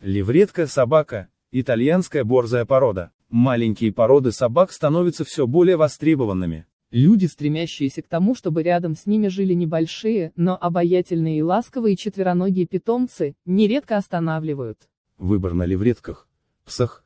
Левретка собака – итальянская борзая порода. Маленькие породы собак становятся все более востребованными. Люди, стремящиеся к тому, чтобы рядом с ними жили небольшие, но обаятельные и ласковые четвероногие питомцы, нередко останавливают. Выбор на левретках, псах,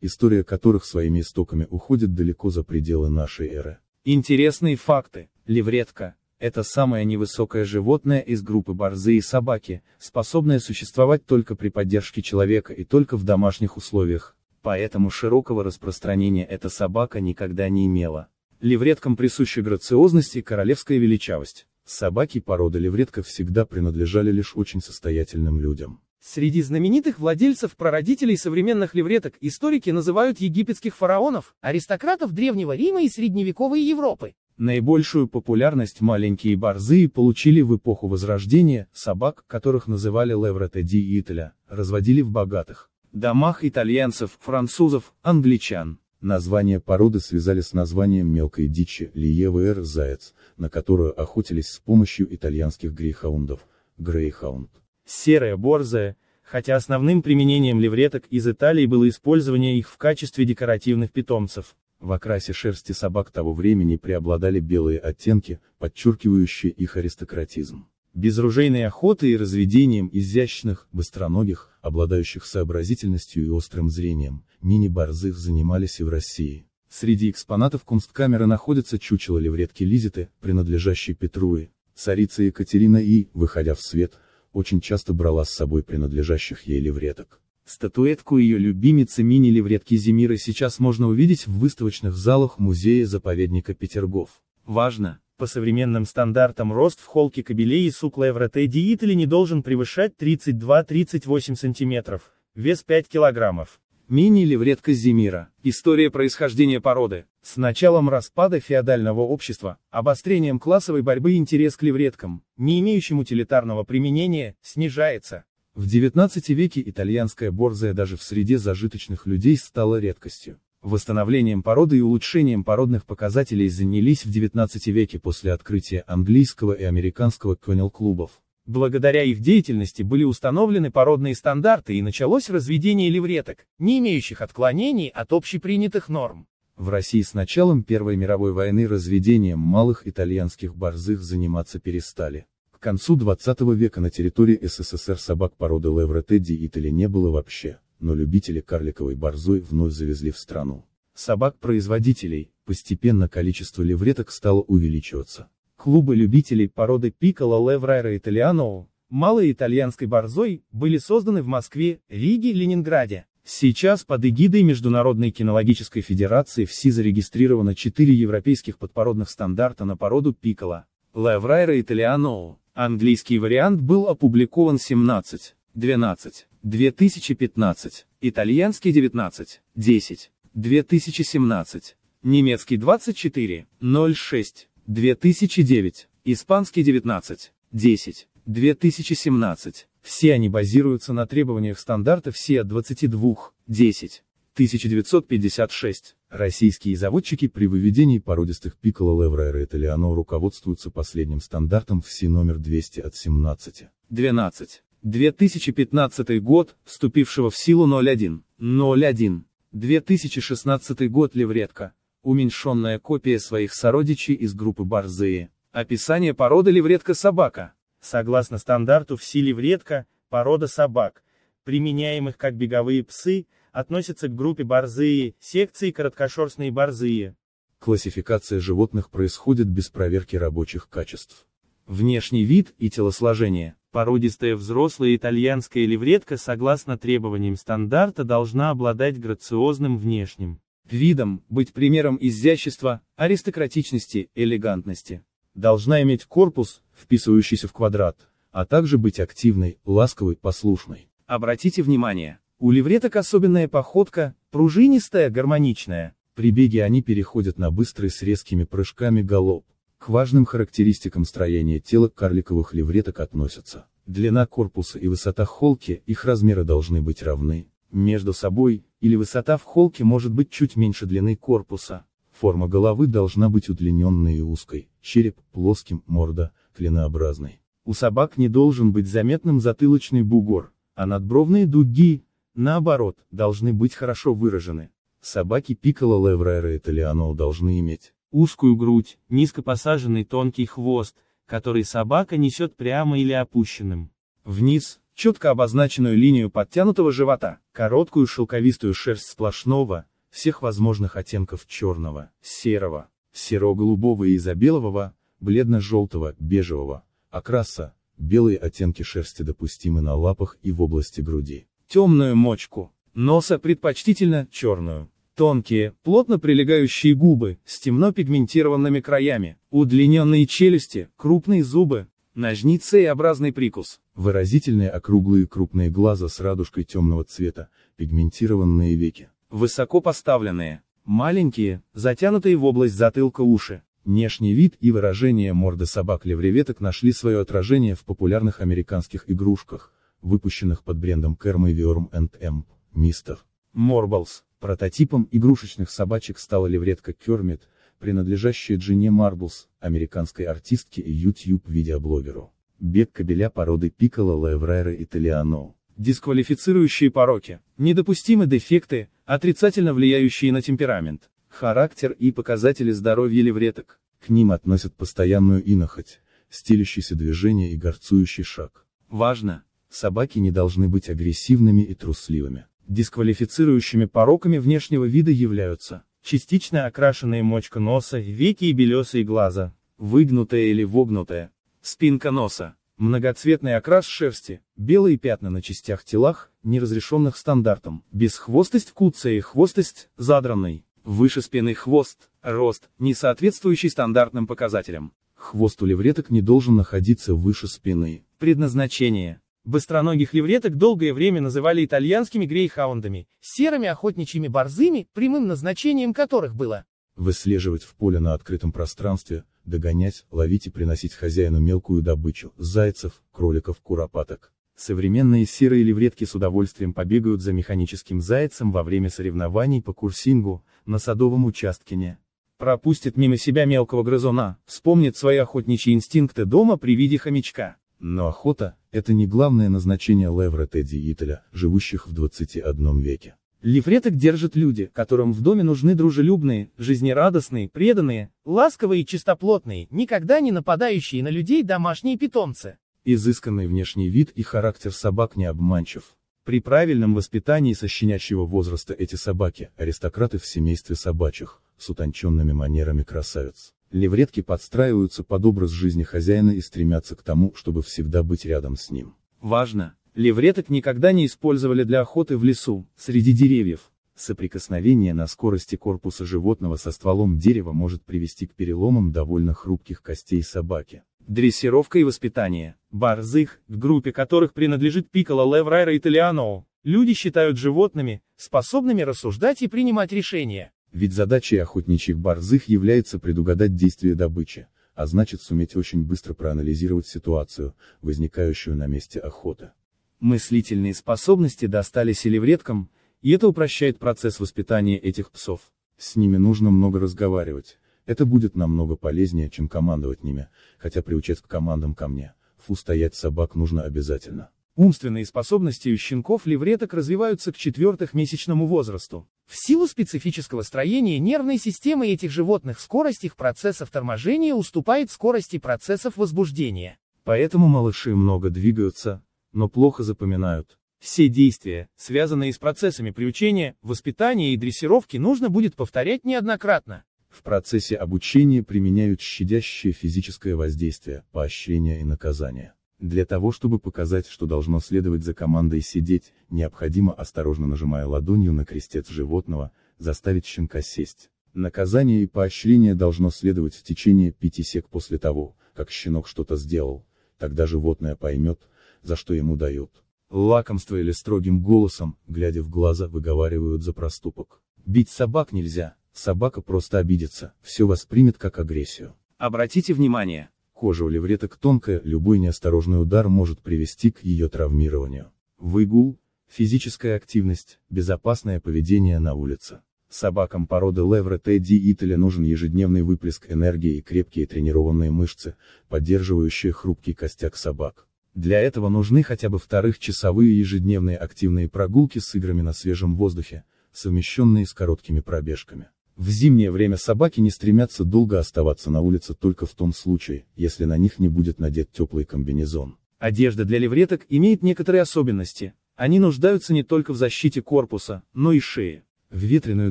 история которых своими истоками уходит далеко за пределы нашей эры. Интересные факты. Левретка. Это самое невысокое животное из группы борзые собаки, способное существовать только при поддержке человека и только в домашних условиях. Поэтому широкого распространения эта собака никогда не имела. Левреткам присуща грациозность и королевская величавость. Собаки породы левретков всегда принадлежали лишь очень состоятельным людям. Среди знаменитых владельцев прародителей современных левреток историки называют египетских фараонов, аристократов Древнего Рима и средневековой Европы. Наибольшую популярность маленькие борзые получили в эпоху Возрождения, собак, которых называли леврете ди Италя, разводили в богатых домах итальянцев, французов, англичан. Название породы связали с названием мелкой дичи Лиевер заяц, на которую охотились с помощью итальянских грейхаундов, грейхаунд. Серая борзая, хотя основным применением левреток из Италии было использование их в качестве декоративных питомцев. В окрасе шерсти собак того времени преобладали белые оттенки, подчеркивающие их аристократизм. Без ружейной охоты и разведением изящных, быстроногих, обладающих сообразительностью и острым зрением, мини-борзых занимались и в России. Среди экспонатов кунсткамеры находятся чучело левретки Лизиты, принадлежащей Петруе. Царица Екатерина И, выходя в свет, очень часто брала с собой принадлежащих ей левреток. Статуэтку ее любимицы мини в редке Земира сейчас можно увидеть в выставочных залах музея-заповедника Петергоф. Важно! По современным стандартам рост в холке кабелей и суклая в диитали не должен превышать 32-38 см, вес 5 кг. Мини-леврет Казимира. История происхождения породы. С началом распада феодального общества, обострением классовой борьбы интерес к левреткам, не имеющим утилитарного применения, снижается. В XIX веке итальянская борзая даже в среде зажиточных людей стала редкостью. Восстановлением породы и улучшением породных показателей занялись в XIX веке после открытия английского и американского конел-клубов. Благодаря их деятельности были установлены породные стандарты и началось разведение левреток, не имеющих отклонений от общепринятых норм. В России с началом Первой мировой войны разведением малых итальянских борзых заниматься перестали. К концу 20 века на территории СССР собак породы Левра Тедди не было вообще, но любители карликовой борзой вновь завезли в страну. Собак-производителей, постепенно количество левреток стало увеличиваться. Клубы любителей породы Пикало Леврайра Италиано, малой итальянской борзой, были созданы в Москве, Риге, Ленинграде. Сейчас под эгидой Международной кинологической федерации ВСИ зарегистрировано 4 европейских подпородных стандарта на породу Пикало, Леврайра Италиано, Английский вариант был опубликован 17, 12, 2015, итальянский 19, 10, 2017, немецкий 24, 06, 2009, испанский 19, 10, 2017. Все они базируются на требованиях стандарта все 22, 10, 1956. Российские заводчики при выведении породистых пикало леврера италиано руководствуются последним стандартом ФСИ номер 200 от 17. 12. 2015 год, вступившего в силу 01. 01. 2016 год левретка. Уменьшенная копия своих сородичей из группы Борзые. Описание породы левретка собака. Согласно стандарту в силе вредка, порода собак, применяемых как беговые псы, относится к группе борзые, секции короткошерстные борзые. Классификация животных происходит без проверки рабочих качеств. Внешний вид и телосложение. Породистая взрослая итальянская левретка согласно требованиям стандарта должна обладать грациозным внешним видом, быть примером изящества, аристократичности, элегантности. Должна иметь корпус, вписывающийся в квадрат, а также быть активной, ласковой, послушной. Обратите внимание, у левреток особенная походка, пружинистая, гармоничная. При беге они переходят на быстрый с резкими прыжками галоп. К важным характеристикам строения тела карликовых левреток относятся. Длина корпуса и высота холки, их размеры должны быть равны. Между собой, или высота в холке может быть чуть меньше длины корпуса. Форма головы должна быть удлиненной и узкой, череп – плоским, морда – клинообразной. У собак не должен быть заметным затылочный бугор, а надбровные дуги, наоборот, должны быть хорошо выражены. Собаки Пикколо Леврера Италиано должны иметь узкую грудь, низко посаженный тонкий хвост, который собака несет прямо или опущенным. Вниз, четко обозначенную линию подтянутого живота, короткую шелковистую шерсть сплошного, всех возможных оттенков черного, серого, серо-голубого и изобелового, бледно-желтого, бежевого, окраса, белые оттенки шерсти допустимы на лапах и в области груди темную мочку, носа предпочтительно черную. Тонкие, плотно прилегающие губы, с темно пигментированными краями, удлиненные челюсти, крупные зубы, ножницы и образный прикус. Выразительные округлые крупные глаза с радужкой темного цвета, пигментированные веки. Высоко поставленные, маленькие, затянутые в область затылка уши. Внешний вид и выражение морды собак-левреветок нашли свое отражение в популярных американских игрушках, выпущенных под брендом Kermy Worm M Mr. Morbles, прототипом игрушечных собачек стала левретка Kermit, принадлежащая Джине Марблс, американской артистке и YouTube-видеоблогеру. Бег кабеля породы Пикала Леврера Италиано. Дисквалифицирующие пороки. Недопустимы дефекты, отрицательно влияющие на темперамент, характер и показатели здоровья левреток. К ним относят постоянную инохоть, стелящиеся движения и горцующий шаг. Важно, собаки не должны быть агрессивными и трусливыми. Дисквалифицирующими пороками внешнего вида являются, частично окрашенные мочка носа, веки и белесые глаза, выгнутая или вогнутая, спинка носа, многоцветный окрас шерсти, белые пятна на частях телах, неразрешенных стандартом, бесхвостость в и хвостость, задранный, выше спины хвост, рост, не соответствующий стандартным показателям. Хвост у левреток не должен находиться выше спины. Предназначение. Быстроногих левреток долгое время называли итальянскими грейхаундами, серыми охотничьими борзыми, прямым назначением которых было выслеживать в поле на открытом пространстве, догонять, ловить и приносить хозяину мелкую добычу, зайцев, кроликов, куропаток. Современные серые левретки с удовольствием побегают за механическим зайцем во время соревнований по курсингу, на садовом участке не. Пропустит мимо себя мелкого грызуна, вспомнит свои охотничьи инстинкты дома при виде хомячка. Но охота, это не главное назначение левра Тедди живущих в 21 веке. Лифреток держит люди, которым в доме нужны дружелюбные, жизнерадостные, преданные, ласковые и чистоплотные, никогда не нападающие на людей домашние питомцы. Изысканный внешний вид и характер собак не обманчив. При правильном воспитании со щенячьего возраста эти собаки – аристократы в семействе собачьих, с утонченными манерами красавиц. Левретки подстраиваются под образ жизни хозяина и стремятся к тому, чтобы всегда быть рядом с ним. Важно! Левреток никогда не использовали для охоты в лесу, среди деревьев. Соприкосновение на скорости корпуса животного со стволом дерева может привести к переломам довольно хрупких костей собаки. Дрессировка и воспитание. Барзых, в группе которых принадлежит Пикколо Леврайра Италиано, люди считают животными, способными рассуждать и принимать решения. Ведь задачей охотничьих борзых является предугадать действия добычи, а значит суметь очень быстро проанализировать ситуацию, возникающую на месте охоты. Мыслительные способности достались или редкам, и это упрощает процесс воспитания этих псов. С ними нужно много разговаривать, это будет намного полезнее, чем командовать ними, хотя приучать к командам ко мне, фу стоять собак нужно обязательно. Умственные способности у щенков левреток развиваются к четвертых месячному возрасту. В силу специфического строения нервной системы этих животных скорость их процессов торможения уступает скорости процессов возбуждения. Поэтому малыши много двигаются, но плохо запоминают. Все действия, связанные с процессами приучения, воспитания и дрессировки нужно будет повторять неоднократно. В процессе обучения применяют щадящее физическое воздействие, поощрение и наказание. Для того чтобы показать, что должно следовать за командой сидеть, необходимо осторожно нажимая ладонью на крестец животного, заставить щенка сесть. Наказание и поощрение должно следовать в течение пяти сек после того, как щенок что-то сделал, тогда животное поймет, за что ему дают. Лакомство или строгим голосом, глядя в глаза, выговаривают за проступок. Бить собак нельзя, собака просто обидится, все воспримет как агрессию. Обратите внимание, Кожа у левреток тонкая, любой неосторожный удар может привести к ее травмированию. Выгул, физическая активность, безопасное поведение на улице. Собакам породы Левре Тедди Итали нужен ежедневный выплеск энергии и крепкие тренированные мышцы, поддерживающие хрупкий костяк собак. Для этого нужны хотя бы вторых часовые ежедневные активные прогулки с играми на свежем воздухе, совмещенные с короткими пробежками. В зимнее время собаки не стремятся долго оставаться на улице только в том случае, если на них не будет надет теплый комбинезон. Одежда для левреток имеет некоторые особенности. Они нуждаются не только в защите корпуса, но и шеи. В ветреную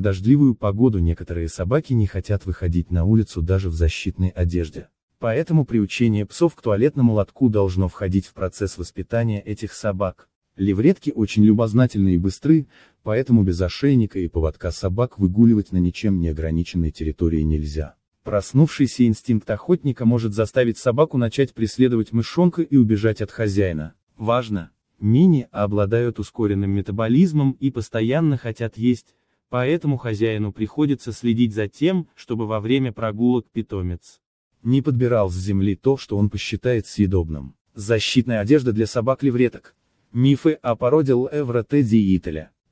дождливую погоду некоторые собаки не хотят выходить на улицу даже в защитной одежде. Поэтому приучение псов к туалетному лотку должно входить в процесс воспитания этих собак. Левретки очень любознательны и быстры, поэтому без ошейника и поводка собак выгуливать на ничем не ограниченной территории нельзя. Проснувшийся инстинкт охотника может заставить собаку начать преследовать мышонка и убежать от хозяина. Важно! Мини обладают ускоренным метаболизмом и постоянно хотят есть, поэтому хозяину приходится следить за тем, чтобы во время прогулок питомец не подбирал с земли то, что он посчитает съедобным. Защитная одежда для собак-левреток. Мифы о породе Левра Тедди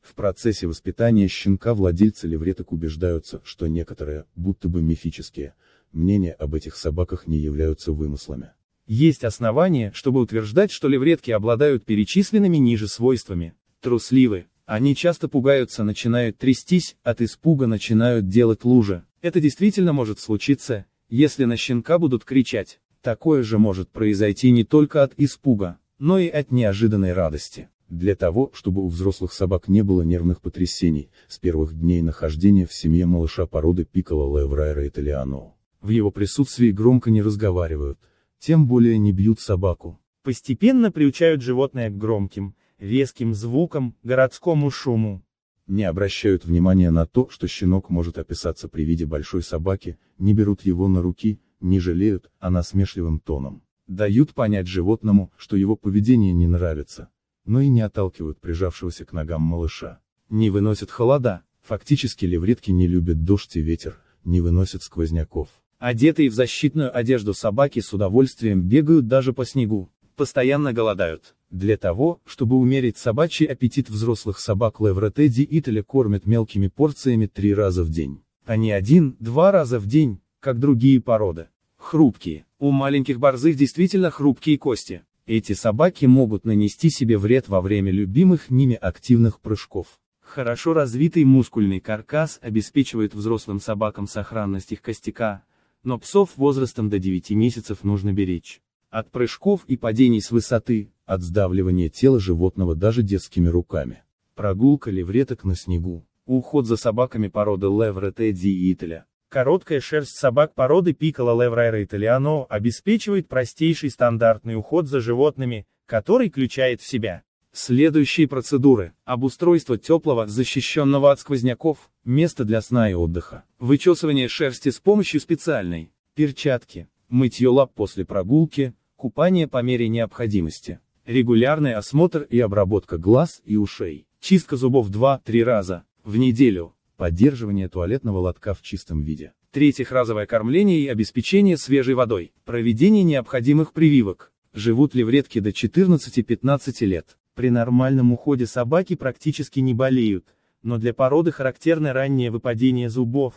В процессе воспитания щенка владельцы левреток убеждаются, что некоторые, будто бы мифические, мнения об этих собаках не являются вымыслами. Есть основания, чтобы утверждать, что левретки обладают перечисленными ниже свойствами. Трусливы. Они часто пугаются, начинают трястись, от испуга начинают делать лужи. Это действительно может случиться, если на щенка будут кричать. Такое же может произойти не только от испуга, но и от неожиданной радости. Для того, чтобы у взрослых собак не было нервных потрясений, с первых дней нахождения в семье малыша породы Пикколо Леврайра Италиано. В его присутствии громко не разговаривают, тем более не бьют собаку. Постепенно приучают животное к громким, резким звукам, городскому шуму. Не обращают внимания на то, что щенок может описаться при виде большой собаки, не берут его на руки, не жалеют, а насмешливым тоном дают понять животному, что его поведение не нравится, но и не отталкивают прижавшегося к ногам малыша. Не выносят холода, фактически левритки не любят дождь и ветер, не выносят сквозняков. Одетые в защитную одежду собаки с удовольствием бегают даже по снегу, постоянно голодают. Для того, чтобы умерить собачий аппетит взрослых собак левротеди, Тедди Италя кормят мелкими порциями три раза в день. Они один-два раза в день, как другие породы. Хрупкие, у маленьких борзых действительно хрупкие кости. Эти собаки могут нанести себе вред во время любимых ними активных прыжков. Хорошо развитый мускульный каркас обеспечивает взрослым собакам сохранность их костяка, но псов возрастом до 9 месяцев нужно беречь. От прыжков и падений с высоты, от сдавливания тела животного даже детскими руками. Прогулка левреток на снегу. Уход за собаками породы леврет Эдди и Ителя Короткая шерсть собак породы Пикола Леврайра итальяно обеспечивает простейший стандартный уход за животными, который включает в себя следующие процедуры. Обустройство теплого, защищенного от сквозняков, места для сна и отдыха. Вычесывание шерсти с помощью специальной перчатки. Мытье лап после прогулки, купание по мере необходимости. Регулярный осмотр и обработка глаз и ушей. Чистка зубов 2-3 раза в неделю. Поддерживание туалетного лотка в чистом виде. Третьих разовое кормление и обеспечение свежей водой. Проведение необходимых прививок. Живут ли вредки до 14-15 лет. При нормальном уходе собаки практически не болеют, но для породы характерно раннее выпадение зубов,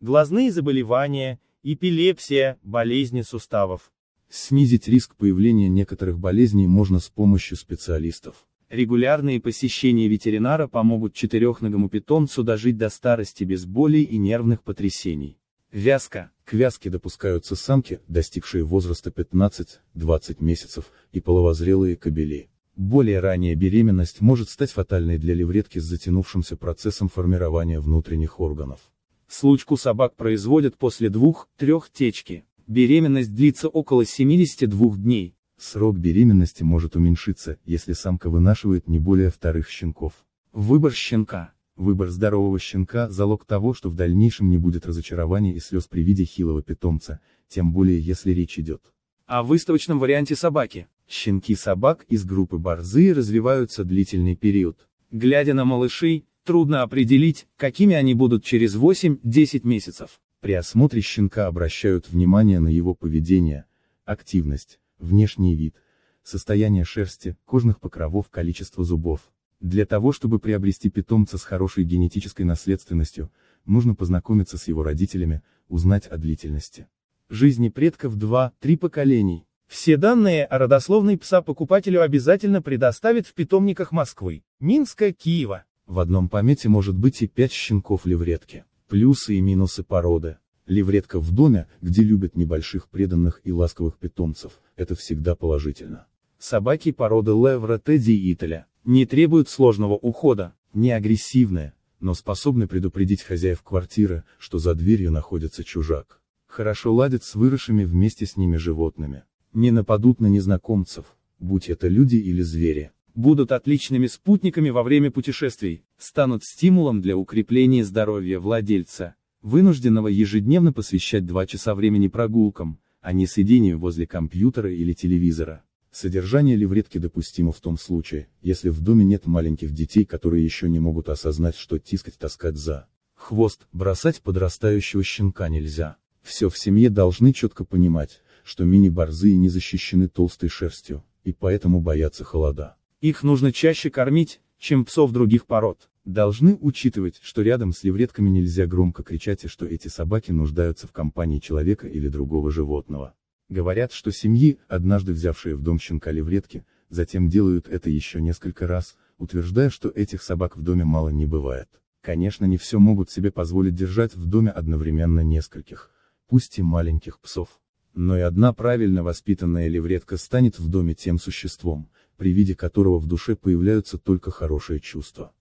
глазные заболевания, эпилепсия, болезни суставов. Снизить риск появления некоторых болезней можно с помощью специалистов. Регулярные посещения ветеринара помогут четырехногому питомцу дожить до старости без болей и нервных потрясений. Вязка. К вязке допускаются самки, достигшие возраста 15-20 месяцев, и половозрелые кобели. Более ранняя беременность может стать фатальной для левретки с затянувшимся процессом формирования внутренних органов. Случку собак производят после двух-трех течки. Беременность длится около 72 дней. Срок беременности может уменьшиться, если самка вынашивает не более вторых щенков. Выбор щенка. Выбор здорового щенка – залог того, что в дальнейшем не будет разочарования и слез при виде хилого питомца, тем более если речь идет о выставочном варианте собаки. Щенки собак из группы борзые развиваются длительный период. Глядя на малышей, трудно определить, какими они будут через 8-10 месяцев. При осмотре щенка обращают внимание на его поведение, активность, внешний вид, состояние шерсти, кожных покровов, количество зубов. Для того чтобы приобрести питомца с хорошей генетической наследственностью, нужно познакомиться с его родителями, узнать о длительности жизни предков 2-3 поколений. Все данные о родословной пса покупателю обязательно предоставят в питомниках Москвы, Минска, Киева. В одном помете может быть и 5 щенков ли левретки. Плюсы и минусы породы. Лев редко в доме, где любят небольших преданных и ласковых питомцев, это всегда положительно. Собаки породы Левра Тедди Италя не требуют сложного ухода, не агрессивные, но способны предупредить хозяев квартиры, что за дверью находится чужак. Хорошо ладят с выросшими вместе с ними животными. Не нападут на незнакомцев, будь это люди или звери. Будут отличными спутниками во время путешествий, станут стимулом для укрепления здоровья владельца вынужденного ежедневно посвящать два часа времени прогулкам, а не сидению возле компьютера или телевизора. Содержание левретки допустимо в том случае, если в доме нет маленьких детей, которые еще не могут осознать, что тискать таскать за хвост, бросать подрастающего щенка нельзя. Все в семье должны четко понимать, что мини-борзые не защищены толстой шерстью, и поэтому боятся холода. Их нужно чаще кормить, чем псов других пород. Должны учитывать, что рядом с евредками нельзя громко кричать и что эти собаки нуждаются в компании человека или другого животного. Говорят, что семьи, однажды взявшие в дом щенка левредки, затем делают это еще несколько раз, утверждая, что этих собак в доме мало не бывает. Конечно не все могут себе позволить держать в доме одновременно нескольких, пусть и маленьких псов. Но и одна правильно воспитанная левредка станет в доме тем существом, при виде которого в душе появляются только хорошие чувства.